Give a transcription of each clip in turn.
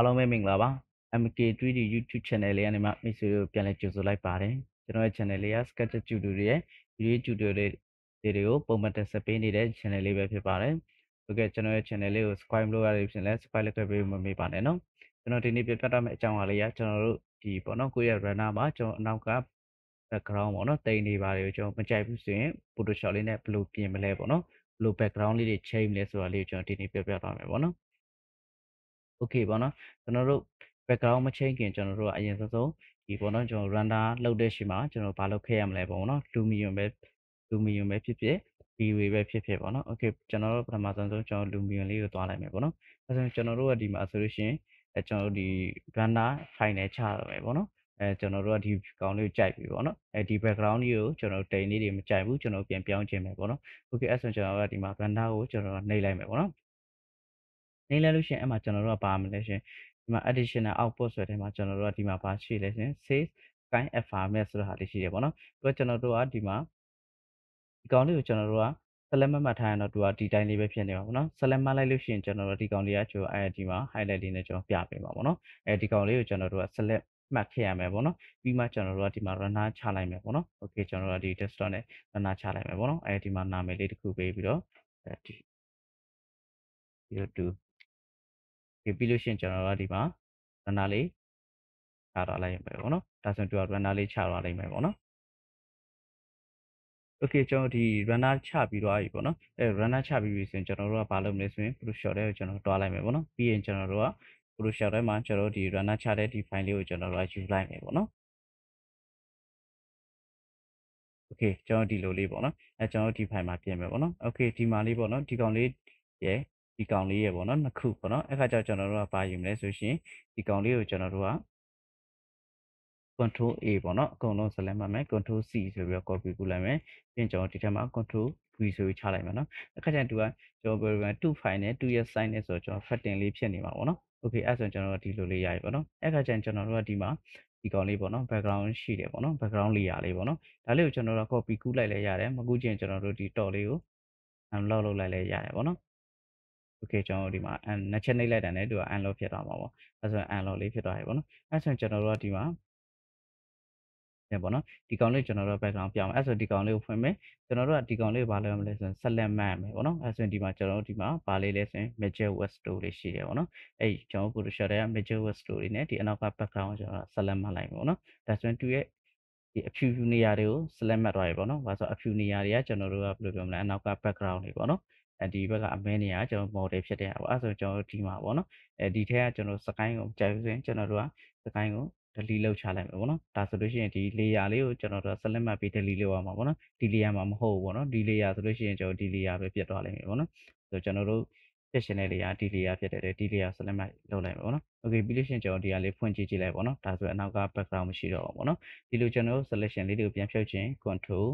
အားလုံးပဲမင်္ဂလာပါ MK3D YouTube channel လေးကနေမှမိတ်ဆွေတို့ပြန်လည်ကြိုဆိုလိုက်ပါတယ်ကျွန်တော်ရဲ့ channel လေးက sketch tutorial တွေရဲ့ video tutorial တွေတွေကိုပုံမှန်တက်ဆက်ပေးနေတဲ့ channel လေးပဲဖြစ်ပါတယ်ဟုတ်ကဲ့ကျွန်တော်ရဲ့ channel လေးကို subscribe လုပ်ရတယ်ဖြစ်ရင်လည်း subscribe လုပ်ခဲ့ပေးမမေ့ပါနဲ့နော်ကျွန်တော်ဒီနေ့ပြပြတတ်မယ့်အကြောင်းအရာလေးကကျွန်တော်တို့ဒီပေါ့နော်ကိုယ့်ရဲ့ runner မှာကျွန်တော်အနောက်က background ပေါ့နော်တိမ်နေပါတယ်ကိုကျွန်တော်မကြိုက်ဘူးဆိုရင် Photoshop လေးနဲ့ဘယ်လိုပြင်မလဲပေါ့နော်ဘယ်လို background လေးတွေ change လဲဆိုတာလေးကိုကျွန်တော်ဒီနေ့ပြပြသွားမယ်ပေါ့နော် okay ပေါ့နော်ကျွန်တော်တို့ background မချိန်ခင်ကျွန်တော်တို့ကအရင်ဆုံးဆုံးဒီပေါ့နော်ကျွန်တော် render လုပ်တဲ့ရှင်မှာကျွန်တော်ဘာလုပ်ခဲ့ရမလဲပေါ့နော် lumion ပဲ lumion ပဲဖြစ်ဖြစ် vway ပဲဖြစ်ဖြစ်ပေါ့နော် okay ကျွန်တော်တို့ပထမဆုံးဆုံးကျွန်တော် lumion လေးကိုသွားလိုက်မယ်ပေါ့နော်အဲဆိုကျွန်တော်တို့ကဒီမှာဆိုလို့ရှိရင်အဲကျွန်တော်တို့ဒီ render file နဲ့ချရမယ်ပေါ့နော်အဲကျွန်တော်တို့ကဒီကောင်လေးကိုကြိုက်ပြီပေါ့နော်အဲဒီ background လေးကိုကျွန်တော်တိန်လေးတွေမကြိုက်ဘူးကျွန်တော်ပြန်ပြောင်းခြင်းပဲပေါ့နော် okay အဲဆိုကျွန်တော်ကဒီမှာ render ကိုကျွန်တော်နှိပ်လိုက်မယ်ပေါ့နော်နေလဲလို့ရှင်အဲ့မှာကျွန်တော်တို့ကပါမလဲရှင်ဒီမှာ additional output ဆိုတဲ့မှာကျွန်တော်တို့ကဒီမှာပါရှိလဲရှင် save kind affirmation ဆိုတာဟာလေးရှိတယ်ပေါ့နော်ပြီးတော့ကျွန်တော်တို့ကဒီမှာဒီကောင်လေးကိုကျွန်တော်တို့ကဆက်လက်မှတ်မှတ်ထားရင်တော့သူကဒီတိုင်းလေးပဲဖြစ်နေပါဘူးเนาะဆက်လက်မှတ်လိုက်လို့ရှိရင်ကျွန်တော်တို့ဒီကောင်လေးကကျွန်တော် ID မှာ highlight လေးနဲ့ကျွန်တော်ပြပေးပါပေါ့เนาะအဲဒီကောင်လေးကိုကျွန်တော်တို့က select မှတ်ခဲ့ရမယ်ပေါ့เนาะပြီးမှကျွန်တော်တို့ကဒီမှာ runner ချလိုက်မယ်ပေါ့เนาะ okay ကျွန်တော်တို့ကဒီ desktop နဲ့ runner ချလိုက်မယ်ပေါ့เนาะအဲဒီမှာနာမည်လေးတစ်ခုပေးပြီးတော့ဒီ02ဒီပြီးလို့ရှိရင်ကျွန်တော်ကဒီမှာ runner လေးချထားလိုက်ရမယ်ပေါ့နော်ဒါဆိုရင်သူက runner လေးချထားလိုက်မယ်ပေါ့နော် okay ကျွန်တော်ဒီ runner ချပြီးသွားပြီပေါ့နော်အဲ runner ချပြီးပြီဆိုရင်ကျွန်တော်တို့ကဘာလုပ်မလဲဆိုရင် photoshop ထဲကိုကျွန်တော်တွားလိုက်မယ်ပေါ့နော်ပြီးရင်ကျွန်တော်တို့က photoshop ထဲမှာကျွန်တော်တို့ဒီ runner ချတဲ့ဒီ file လေးကိုကျွန်တော်တို့ကယူလိုက်မယ်ပေါ့နော် okay ကျွန်တော်ဒီလိုလေးပေါ့နော်အဲကျွန်တော်ဒီ file မှာပြင်မယ်ပေါ့နော် okay ဒီမှာလေးပေါ့နော်ဒီကောင်လေးရဲ့ဒီကောင်လေးရေပေါ့နော်နှစ်ခုပေါ့နော်အဲ့ခါကျတော့ကျွန်တော်တို့ကပါယူမလဲဆိုရှင်ဒီကောင်လေးကိုကျွန်တော်တို့က control A ပေါ့နော်အကုန်လုံးဆက်လက်မှတ်မယ် control C ဆိုပြီးတော့ copy ကူလိုက်မယ်ပြင်ကျွန်တော်ဒီထက်မှာ control V ဆိုပြီးချလိုက်မယ်နော်အခါကျရင်သူကကျွန်တော်ဘယ်လို2 file နဲ့2 yes sign နဲ့ဆိုတော့ကျွန်တော် fatting လေးဖြစ်နေမှာပေါ့နော် okay အဲ့ဆိုကျွန်တော်ဒီလိုလေးရပြီပေါ့နော်အခါကျရင်ကျွန်တော်တို့ကဒီမှာဒီကောင်လေးပေါ့နော် background ရှိတယ်ပေါ့နော် background layer လေးပေါ့နော်ဒါလေးကိုကျွန်တော်တို့ copy ကူးလိုက်လဲရတယ်မကူးချင်ကျွန်တော်တို့ဒီ dot လေးကို unlock လုပ်လိုက်လဲရတယ်ပေါ့နော် okay ကျွန်တော်ဒီမှာ and natural နှိပ်လိုက်တာနဲ့သူက unlock ဖြစ်သွားမှာပေါ့အဲဆိုရင် unlock လေးဖြစ်သွားပြီပေါ့နော်အဲဆိုရင်ကျွန်တော်တို့ကဒီမှာနေပေါ့နော်ဒီကောင်လေးကျွန်တော်တို့ background ပြောင်းမယ်အဲဆိုဒီကောင်လေးကိုဖွင့်မယ်ကျွန်တော်တို့ကဒီကောင်လေးကိုဘာလုပ်မလဲဆိုရင် select မှတ်မယ်ပေါ့နော်အဲဆိုရင်ဒီမှာကျွန်တော်တို့ဒီမှာဘာလေးလဲဆိုရင် magic window လေးရှိတယ်ပေါ့နော်အဲ့ကျွန်တော် Photoshop ထဲက magic window လေးနဲ့ဒီအနောက်က background ကိုကျွန်တော် select မှတ်လိုက်မယ်ပေါ့နော်ဒါဆိုရင်သူရဲ့ဒီအဖြူဖြူနေရာတွေကို select မှတ်သွားပြီပေါ့နော်။ဒါဆိုအဖြူနေရာတွေကကျွန်တော်တို့ကဘယ်လိုပြောမလဲအနောက်က background တွေပေါ့နော်။အဲဒီဘက်ကအမဲနေရကျွန်တော် model ဖြစ်တဲ့ဟာပေါ့အဲဆိုကျွန်တော်ဒီမှာပေါ့နော်အဲဒီထဲကကျွန်တော်စကိုင်းကိုကြိုက်ဆိုရင်ကျွန်တော်တို့ကစကိုင်းကို delete လုပ်ချလိုက်မယ်ပေါ့နော်ဒါဆိုလို့ရှိရင်ဒီ layer လေးကိုကျွန်တော်တို့ select မှတ်ပြီး delete လုပ်ရမှာပေါ့နော်ဒီ layer မှာမဟုတ်ဘူးပေါ့နော်ဒီ layer ဆိုလို့ရှိရင်ကျွန်တော်ဒီ layer ပဲပြတ်သွားလိမ့်မယ်ပေါ့နော်ဆိုတော့ကျွန်တော်တို့ဖြစ်ရှင်တဲ့ layer ဒီ layer ဖြစ်တဲ့ဒီ layer select မှတ်လုပ်လိုက်မယ်ပေါ့နော် okay ပြီးလို့ရှိရင်ကျွန်တော်ဒီကလေးဖွင့်ကြည့်ကြည့်လိုက်ပေါ့နော်ဒါဆိုရင်အနောက်က background မရှိတော့ဘူးပေါ့နော်ဒီလိုကျွန်တော် selection လေးတွေကိုပြန်ဖြုတ်ခြင်း control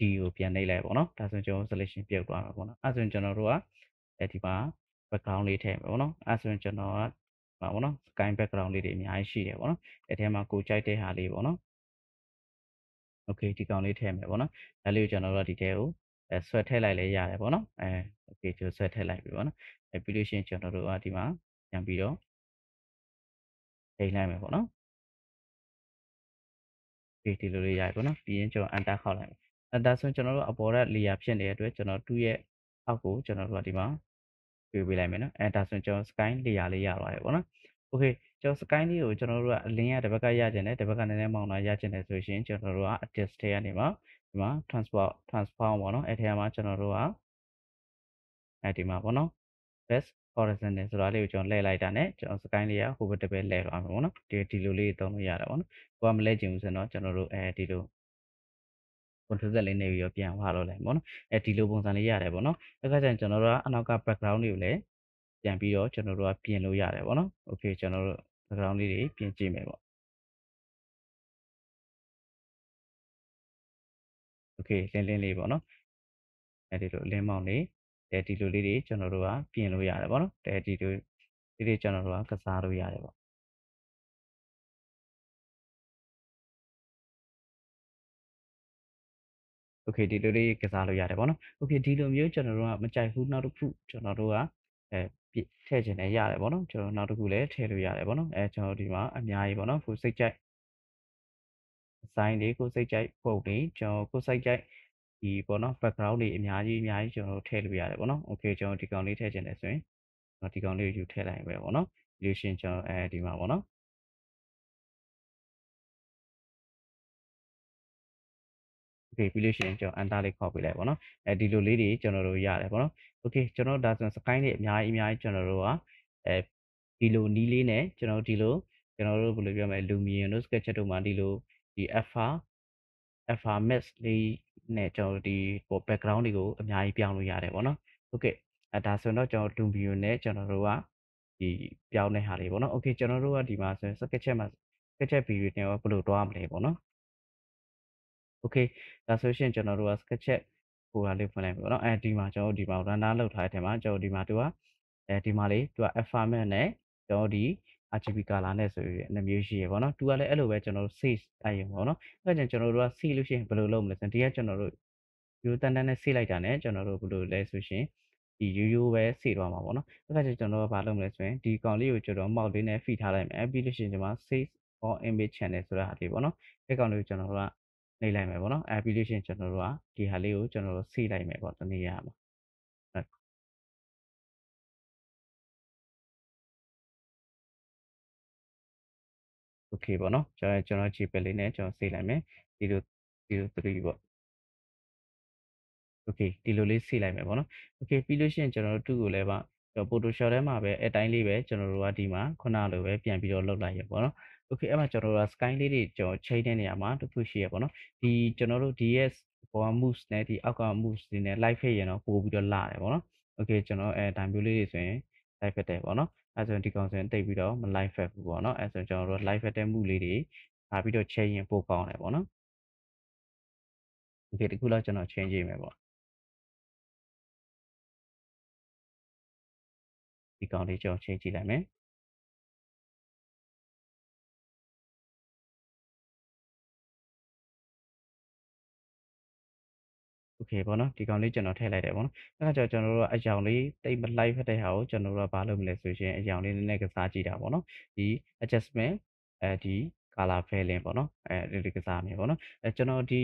D ကိုပြန်နှိပ်လိုက်ပေါ့နော်ဒါဆိုရင်ကျွန်တော် selection ပြုတ်သွားတာပေါ့နော်အဲဆိုရင်ကျွန်တော်တို့ကအဲဒီမှာ background လေးထည့်မယ်ပေါ့နော်အဲဆိုရင်ကျွန်တော်ကပါပေါ့နော် sky background လေးတွေအများကြီးရှိတယ်ပေါ့နော်အဲထဲမှာကိုကြိုက်တဲ့ဟာလေးပေါ့နော် okay ဒီကောင်လေးထည့်မယ်ပေါ့နော်ဒါလေးကိုကျွန်တော်တို့ဒီထဲကိုအဲဆွဲထည့်လိုက်လဲရတယ်ပေါ့နော်အဲ okay ကျွန်တော်ဆွဲထည့်လိုက်ပြီပေါ့နော်အဲပြီးလို့ရှိရင်ကျွန်တော်တို့ကဒီမှာပြန်ပြီးတော့ထိလိုက်မယ်ပေါ့နော် okay ဒီလိုလေးရတယ်ပေါ့နော်ပြီးရင်ကျွန်တော် enter ခောက်လိုက်မယ်အဲဒါဆိုကျွန်တော်တို့အပေါ်က layer ဖြစ်နေတဲ့အတွက်ကျွန်တော်သူ့ရဲ့အောက်ကိုကျွန်တော်တို့ကဒီမှာပြေးပေးလိုက်မယ်နော်အဲဒါဆိုကျွန်တော် sky layer လေးရသွားတယ်ပေါ့နော် okay ကျွန်တော် sky လေးကိုကျွန်တော်တို့ကအလင်းရတစ်ဘက်ကရကျင်တယ်တစ်ဘက်ကနည်းနည်းမောင်းတာရကျင်တယ်ဆိုရှင်ကျွန်တော်တို့က adjust ထဲကနေမှာဒီမှာ transform transform ပေါ့နော်အဲထဲမှာကျွန်တော်တို့ကအဲဒီမှာပေါ့နော် best horizontal ဆိုတာလေးကိုကျွန်တော်လှည့်လိုက်တာနဲ့ကျွန်တော် sky လေးက hover တစ်ဘက်လှည့်သွားမှာပေါ့နော်ဒီဒီလိုလေးသုံးလို့ရတာပေါ့နော်ကိုကမလဲချင်ဘူးဆိုတော့ကျွန်တော်တို့အဲဒီလို control Z လေးနဲ့ပြီးတော့ပြန်ဝါတော့လဲပေါ့နော်အဲဒီလိုပုံစံလေးရတယ်ပေါ့နော်အခါကျရင်ကျွန်တော်တို့ကအနောက်က background တွေကိုလည်းပြန်ပြီးတော့ကျွန်တော်တို့ကပြင်လို့ရတယ်ပေါ့နော် okay ကျွန်တော်တို့ background လေးတွေပြင်ကြည့်မယ်ပေါ့ okay လင်းလင်းလေးပေါ့နော်အဲဒီလိုလင်းမောင်းလေးအဲဒီလိုလေးတွေကျွန်တော်တို့ကပြင်လို့ရတယ်ပေါ့နော်အဲဒီလိုလေးတွေကျွန်တော်တို့ကကစားလို့ရတယ်ပေါ့ okay ဒီလိုလေးကစားလို့ရတယ်ပေါ့နော် okay ဒီလိုမျိုးကျွန်တော်တို့ကမကြိုက်ဘူးနောက်တစ်ခုကျွန်တော်တို့ကအဲထည့်ခြင်းလည်းရတယ်ပေါ့နော်ကျွန်တော်နောက်တစ်ခုလည်းထည့်လို့ရတယ်ပေါ့နော်အဲကျွန်တော်ဒီမှာအများကြီးပေါ့နော်ကိုစိတ်ကြိုက် design လေးကိုစိတ်ကြိုက်ပုံလေးကျွန်တော်ကိုစိတ်ကြိုက်ဒီပေါ့နော် background တွေအများကြီးအများကြီးကျွန်တော်ထည့်လို့ရတယ်ပေါ့နော် okay ကျွန်တော်ဒီကောင်လေးထည့်ခြင်းလည်းဆိုရင်ဒီကောင်လေးကိုယူထည့်လိုက်ပဲပေါ့နော် illusion ကျွန်တော်အဲဒီမှာပေါ့နော် okay ပြီးလို့ရှိရင်ကျွန်တော် enter လေးခေါက်ပေးလိုက်ပါတော့အဲဒီလိုလေးတွေကျွန်တော်တို့ရတယ်ပေါ့နော် okay ကျွန်တော်ဒါဆို sky တွေအများကြီးအများကြီးကျွန်တော်တို့ကအဲဒီလိုနီးလေးနဲ့ကျွန်တော်ဒီလိုကျွန်တော်တို့ဘယ်လိုပြောမလဲ lumion တို့ sketch တို့မှာဒီလိုဒီ alpha alpha mesh လေးနဲ့ကျွန်တော်ဒီဟို background တွေကိုအများကြီးပြောင်းလို့ရတယ်ပေါ့နော် okay အဲဒါဆိုတော့ကျွန်တော် lumion နဲ့ကျွန်တော်တို့ကဒီပြောင်းတဲ့ဟာလေးပေါ့နော် okay ကျွန်တော်တို့ကဒီမှာဆိုရင် sketch မှာ sketch ဗီဒီယိုနဲ့ဘယ်လိုတွားမလဲပေါ့နော် okay ဒါဆိုရှင်ကျွန်တော်တို့က sketch ဟိုဟာလေးဖွင့်လိုက်ပြီပေါ့နော်အဲဒီမှာကျွန်တော်တို့ဒီမှာ runner လောက်ထားတဲ့ထဲမှာကျွန်တော်တို့ဒီမှာသူကအဲဒီမှာလေးသူက alpha man နဲ့ကျွန်တော်ဒီ RGB color နဲ့ဆိုပြီးအမျိုးရှိရပေါ့နော်သူကလည်းအဲ့လိုပဲကျွန်တော်တို့ save အရင်ပေါ့နော်အဲ့ဒါကြောင့်ကျွန်တော်တို့က save လို့ရှိရင်ဘယ်လိုလုပ်မလဲဆိုရင်ဒီကကျွန်တော်တို့ရိုးတန်တန်နဲ့ save လိုက်တာနဲ့ကျွန်တော်တို့ဘယ်လိုလဲဆိုရှင်ဒီရိုးရိုးပဲစေသွားမှာပေါ့နော်အဲ့ဒါကြောင့်ကျွန်တော်ကဘာလုပ်မလဲဆိုရင်ဒီကောင်လေးကိုကျွန်တော်မောက်လေးနဲ့ဖိထားလိုက်မယ်ပြီးလို့ရှိရင်ကျွန်မ save on image channel ဆိုတာဟာလေးပေါ့နော်အဲ့ကောင်လေးကိုကျွန်တော်ကနေလိုက်မယ်ပေါ့နော် application ကျွန်တော်တို့ကဒီဟာလေးကိုကျွန်တော်တို့ဆေးလိုက်မယ်ပေါ့တနည်းရမှာโอเคပေါ့နော်ကျွန်တော်ကျွန်တော် GPL လေးနဲ့ကျွန်တော်ဆေးလိုက်မယ်003ပေါ့โอเคဒီလိုလေးဆေးလိုက်မယ်ပေါ့နော်โอเคပြီးလို့ရှိရင်ကျွန်တော်တို့2ကိုလည်းပါ Photoshop ထဲမှာပဲအတိုင်းလေးပဲကျွန်တော်တို့ကဒီမှာခုနလိုပဲပြန်ပြီးတော့လုပ်လိုက်ရပေါ့နော် okay အဲ့မှာကျွန်တော်တို့က sky လေးတွေကျွန်တော် chain တဲ့နေရာမှာတစ်ခုရှိရပေါ့နော်ဒီကျွန်တော်တို့ DS ပေါ် moves နဲ့ဒီအောက်က moves တွေနဲ့ live ဖြစ်ရင်တော့ပို့ပြီးတော့လာတယ်ပေါ့နော် okay ကျွန်တော်အဲ time view လေးတွေဆိုရင် live ဖြစ်တယ်ပေါ့နော်အဲဆိုရင်ဒီကောင်ဆိုရင်တိတ်ပြီးတော့မ live ဖြစ်ဘူးပေါ့နော်အဲဆိုရင်ကျွန်တော်တို့ live ဖြစ်တဲ့ move လေးတွေထားပြီးတော့ chain ရင်ပို့ကောင်းတယ်ပေါ့နော် okay ဒီခုလောက်ကျွန်တော် chain ကြည့်မယ်ပေါ့ဒီကောင်လေးကျွန်တော် chain ကြည့်လိုက်မယ် okay ပေါ့နော်ဒီကောင်လေးကျွန်တော်ထည့်လိုက်တယ်ပေါ့နော်အဲ့ဒါကြောင့်ကျွန်တော်တို့အယောင်လေးတိတ်မလိုက်ဖက်တဲ့ဟာကိုကျွန်တော်တို့ကဘာလုပ်မလဲဆိုရှင်အယောင်လေးနည်းနည်းကစားကြည့်တာပေါ့နော်ဒီ adjustment အဲဒီ color filling ပေါ့နော်အဲဒီကစားမယ်ပေါ့နော်အဲကျွန်တော်ဒီ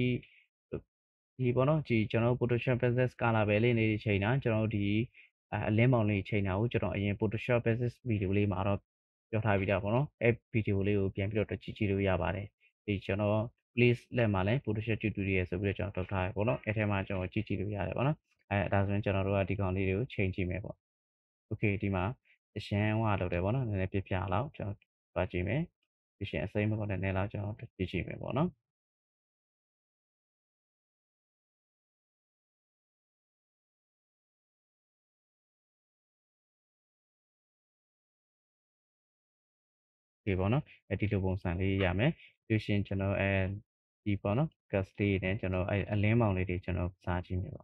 ဒီပေါ့နော်ဒီကျွန်တော် Photoshop Business Color ပဲလေးနေချိန်တာကျွန်တော်ဒီအလင်းပေါင်လေးချိန်တာကိုကျွန်တော်အရင် Photoshop Business Video လေးမှာတော့ပြောထားပြီးတာပေါ့နော်အဲ video လေးကိုပြန်ပြီးတော့ကြည့်ကြည့်လို့ရပါတယ်ဒီကျွန်တော် place လက်မှာလည်း Photoshop tutorial ဆိုပြီးတော့ကျွန်တော်ထုတ်ထားတယ်ပေါ့နော်အဲထဲမှာကျွန်တော်ကြည့်ကြည့်လို့ရတယ်ပေါ့နော်အဲဒါဆိုရင်ကျွန်တော်တို့ကဒီကောင်လေးတွေကိုချိန်ကြည့်မယ်ပေါ့ okay ဒီမှာအရှင်းဟောလုပ်တယ်ပေါ့နော်နည်းနည်းပြပြအောင်ကျွန်တော်ပါကြည့်မယ်ဒီရှင်အစိမ်းမကောနဲ့နည်းလောက်ကျွန်တော်ကြည့်ကြည့်မယ်ပေါ့နော်ဒီပေါ့နော်အဲဒီလိုပုံစံလေးရမယ်ပြီးရှင်ကျွန်တော်အဲဒီပေါ့နော် gas လေးနဲ့ကျွန်တော်အဲအလင်းမောင်လေးတွေကျွန်တော်စားကြည့်နေပါ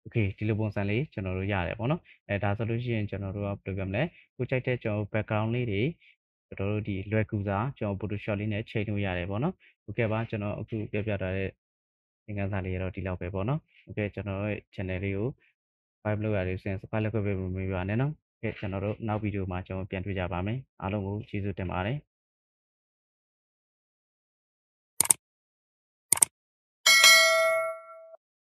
โอเคဒီလိုပုံစံလေးကျွန်တော်တို့ရတယ်ပေါ့နော်အဲဒါဆိုလို့ရှိရင်ကျွန်တော်တို့ကဘယ်လိုပြောမလဲကိုကြိုက်တဲ့ကျွန်တော် background လေးတွေကျွန်တော်တို့ဒီလွယ်ကူစာကျွန်တော် Photoshop လေးနဲ့ချိန်လို့ရတယ်ပေါ့နော်ဟုတ်ကဲ့ပါကျွန်တော်အခုပြပြထားတဲ့သင်ခန်းစာလေးကတော့ဒီလောက်ပဲပေါ့နော်โอเคကျွန်တော်ရဲ့ channel လေးကို five လောက်ရလေးစင် subscribe လုပ်ခဲ့ပေးဖို့မေးပါနဲ့နော်โอเคကျွန်တော်တို့နောက်ဗီဒီယိုမှာကျွန်တော်ပြန်တွေ့ကြပါမယ်အားလုံးကိုကျေးဇူးတင်ပါတယ်